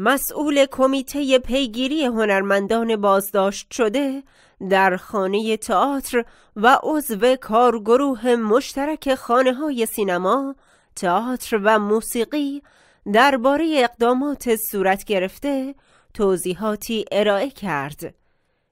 مسئول کمیته پیگیری هنرمندان بازداشت شده در خانه تئاتر و عضو کارگروه مشترک خانه های سینما، تئاتر و موسیقی درباره اقدامات صورت گرفته توضیحاتی ارائه کرد.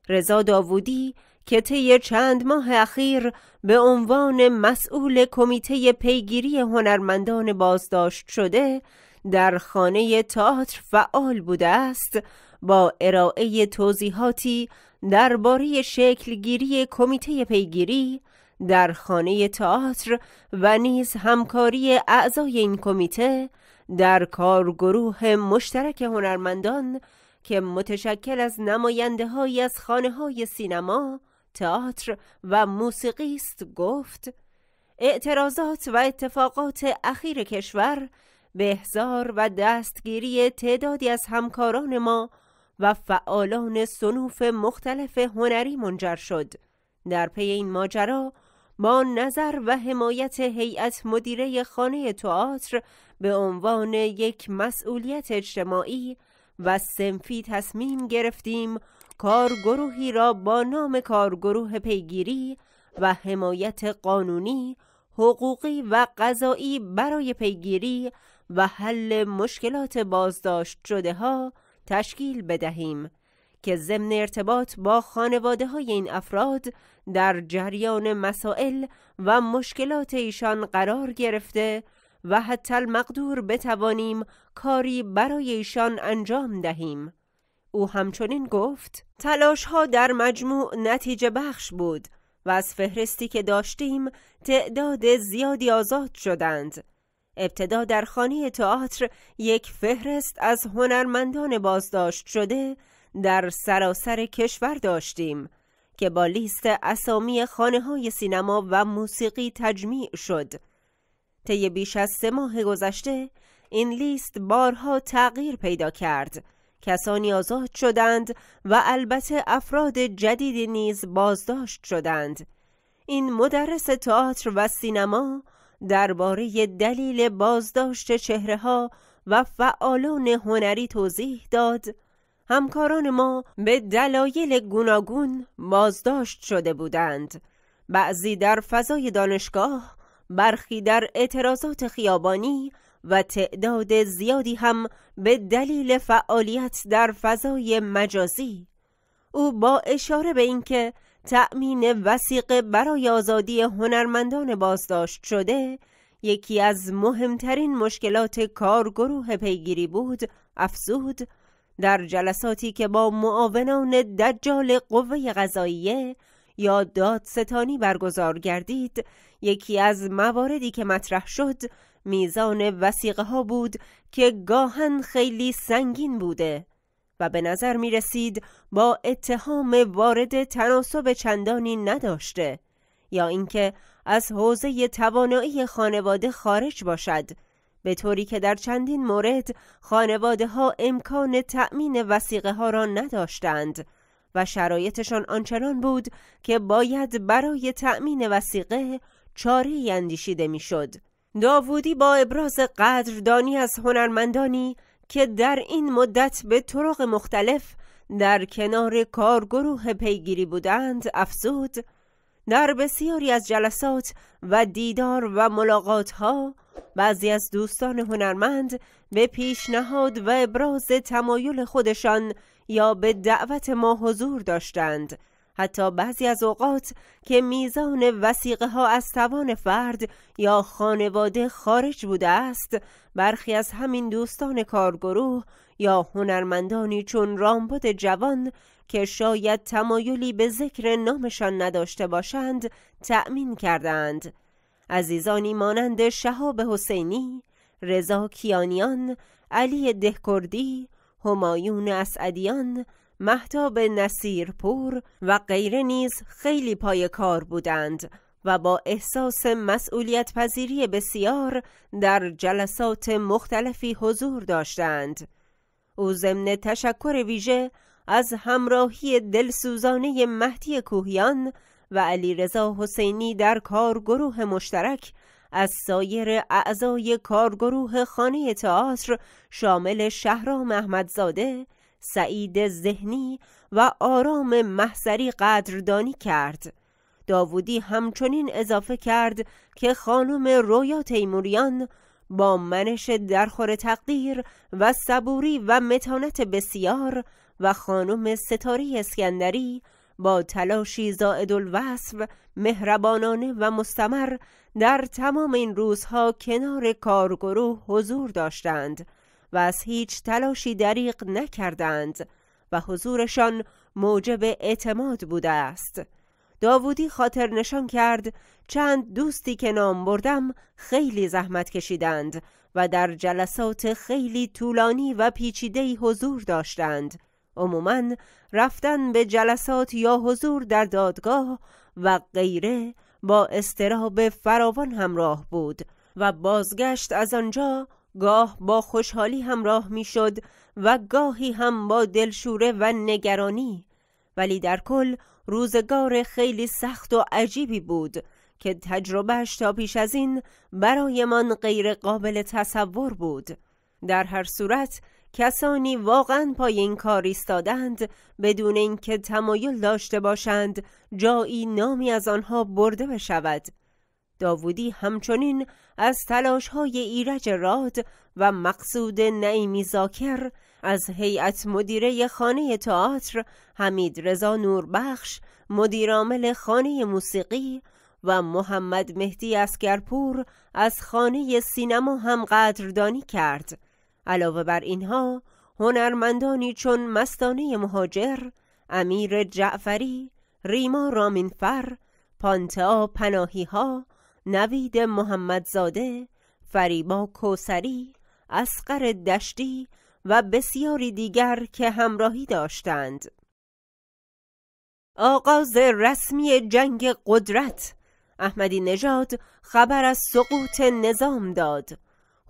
رضا داوودی که طی چند ماه اخیر به عنوان مسئول کمیته پیگیری هنرمندان بازداشت شده در خانه تئاتر فعال بوده است با ارائه توضیحاتی درباره شکلگیری کمیته پیگیری در خانه تئاتر و نیز همکاری اعضای این کمیته در کارگروه مشترک هنرمندان که متشکل از نماینده های از خانه های سینما، تئاتر و موسیقی است گفت اعتراضات و اتفاقات اخیر کشور بهزار و دستگیری تعدادی از همکاران ما و فعالان صنوف مختلف هنری منجر شد در پی این ماجرا با نظر و حمایت هیئت مدیره خانه تئاتر به عنوان یک مسئولیت اجتماعی و سنفی تصمیم گرفتیم کارگروهی را با نام کارگروه پیگیری و حمایت قانونی، حقوقی و قضایی برای پیگیری و حل مشکلات بازداشت شده ها تشکیل بدهیم که ضمن ارتباط با خانواده های این افراد در جریان مسائل و مشکلات ایشان قرار گرفته و حتی المقدور بتوانیم کاری برای ایشان انجام دهیم. او همچنین گفت تلاش ها در مجموع نتیجه بخش بود و از فهرستی که داشتیم تعداد زیادی آزاد شدند ابتدا در خانه تئاتر یک فهرست از هنرمندان بازداشت شده در سراسر کشور داشتیم که با لیست اسامی خانه های سینما و موسیقی تجمیع شد طی بیش از سه ماه گذشته این لیست بارها تغییر پیدا کرد کسانی آزاد شدند و البته افراد جدیدی نیز بازداشت شدند این مدرس تئاتر و سینما درباره دلیل بازداشت چهره ها و فعالان هنری توضیح داد همکاران ما به دلایل گوناگون بازداشت شده بودند بعضی در فضای دانشگاه برخی در اعتراضات خیابانی و تعداد زیادی هم به دلیل فعالیت در فضای مجازی او با اشاره به اینکه تأمین وسیقه برای آزادی هنرمندان بازداشت شده یکی از مهمترین مشکلات کارگروه پیگیری بود افزود در جلساتی که با معاونان دجال قوه قضاییه یا دادستانی برگزار گردید یکی از مواردی که مطرح شد میزان وسیقه ها بود که گاهن خیلی سنگین بوده و به نظر می رسید با اتهام وارد تناسب چندانی نداشته یا اینکه از حوزه توانایی خانواده خارج باشد به طوری که در چندین مورد خانواده ها امکان تأمین وسیقه ها را نداشتند و شرایطشان آنچنان بود که باید برای تأمین وسیقه چاره اندیشیده میشد. داوودی با ابراز قدردانی از هنرمندانی که در این مدت به طرق مختلف در کنار کارگروه پیگیری بودند افزود در بسیاری از جلسات و دیدار و ملاقات ها بعضی از دوستان هنرمند به پیشنهاد و ابراز تمایل خودشان یا به دعوت ما حضور داشتند حتی بعضی از اوقات که میزان وسیقه ها از توان فرد یا خانواده خارج بوده است برخی از همین دوستان کارگروه یا هنرمندانی چون رامبد جوان که شاید تمایلی به ذکر نامشان نداشته باشند تأمین کردند عزیزانی مانند شهاب حسینی، رضا کیانیان، علی دهکردی، همایون اسعدیان، محتاب نصیرپور و غیره نیز خیلی پای کار بودند و با احساس مسئولیت پذیری بسیار در جلسات مختلفی حضور داشتند او ضمن تشکر ویژه از همراهی دلسوزانه مهدی کوهیان و علیرضا حسینی در کارگروه مشترک از سایر اعضای کارگروه خانه تئاتر شامل شهرام احمدزاده سعید ذهنی و آرام محسری قدردانی کرد داوودی همچنین اضافه کرد که خانم رویا تیموریان با منش درخور تقدیر و صبوری و متانت بسیار و خانم ستاری اسکندری با تلاشی زائد الوصف مهربانانه و مستمر در تمام این روزها کنار کارگروه حضور داشتند و از هیچ تلاشی دریق نکردند و حضورشان موجب اعتماد بوده است داوودی خاطر نشان کرد چند دوستی که نام بردم خیلی زحمت کشیدند و در جلسات خیلی طولانی و پیچیدهی حضور داشتند عموما رفتن به جلسات یا حضور در دادگاه و غیره با استراب فراوان همراه بود و بازگشت از آنجا گاه با خوشحالی همراه میشد و گاهی هم با دلشوره و نگرانی ولی در کل روزگار خیلی سخت و عجیبی بود که تجربهش تا پیش از این برایمان غیر قابل تصور بود در هر صورت کسانی واقعا پای این کار ایستادند بدون اینکه تمایل داشته باشند جایی نامی از آنها برده بشود داوودی همچنین از تلاش های ایرج راد و مقصود نعیمی زاکر از هیئت مدیره خانه تئاتر حمید رضا نوربخش مدیرعامل خانه موسیقی و محمد مهدی اسکرپور از خانه سینما هم قدردانی کرد علاوه بر اینها هنرمندانی چون مستانه مهاجر امیر جعفری ریما رامینفر پانتا پناهی ها نوید محمدزاده، فریبا کوسری، اسقر دشتی و بسیاری دیگر که همراهی داشتند. آغاز رسمی جنگ قدرت احمدی نژاد خبر از سقوط نظام داد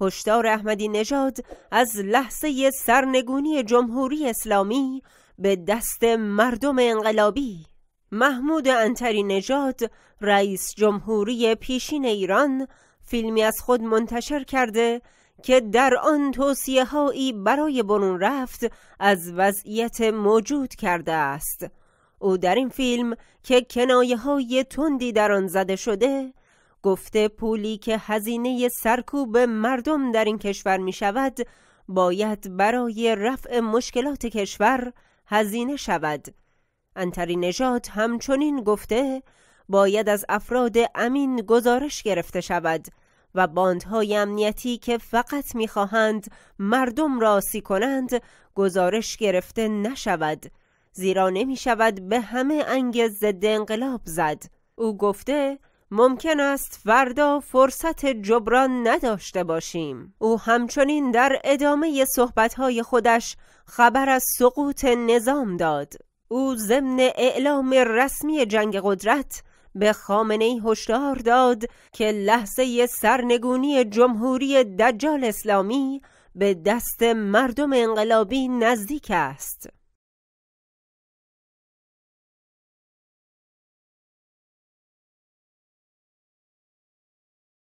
هشدار احمدی نژاد از لحظه سرنگونی جمهوری اسلامی به دست مردم انقلابی محمود انتری نژاد رئیس جمهوری پیشین ایران فیلمی از خود منتشر کرده که در آن توصیه هایی برای برون رفت از وضعیت موجود کرده است او در این فیلم که کنایه های تندی در آن زده شده گفته پولی که هزینه سرکوب مردم در این کشور می شود باید برای رفع مشکلات کشور هزینه شود انتری نجات همچنین گفته باید از افراد امین گزارش گرفته شود و باندهای امنیتی که فقط میخواهند مردم را کنند گزارش گرفته نشود زیرا نمی شود به همه انگ ضد انقلاب زد او گفته ممکن است فردا فرصت جبران نداشته باشیم او همچنین در ادامه صحبتهای خودش خبر از سقوط نظام داد او ضمن اعلام رسمی جنگ قدرت به خامنه ای هشدار داد که لحظه سرنگونی جمهوری دجال اسلامی به دست مردم انقلابی نزدیک است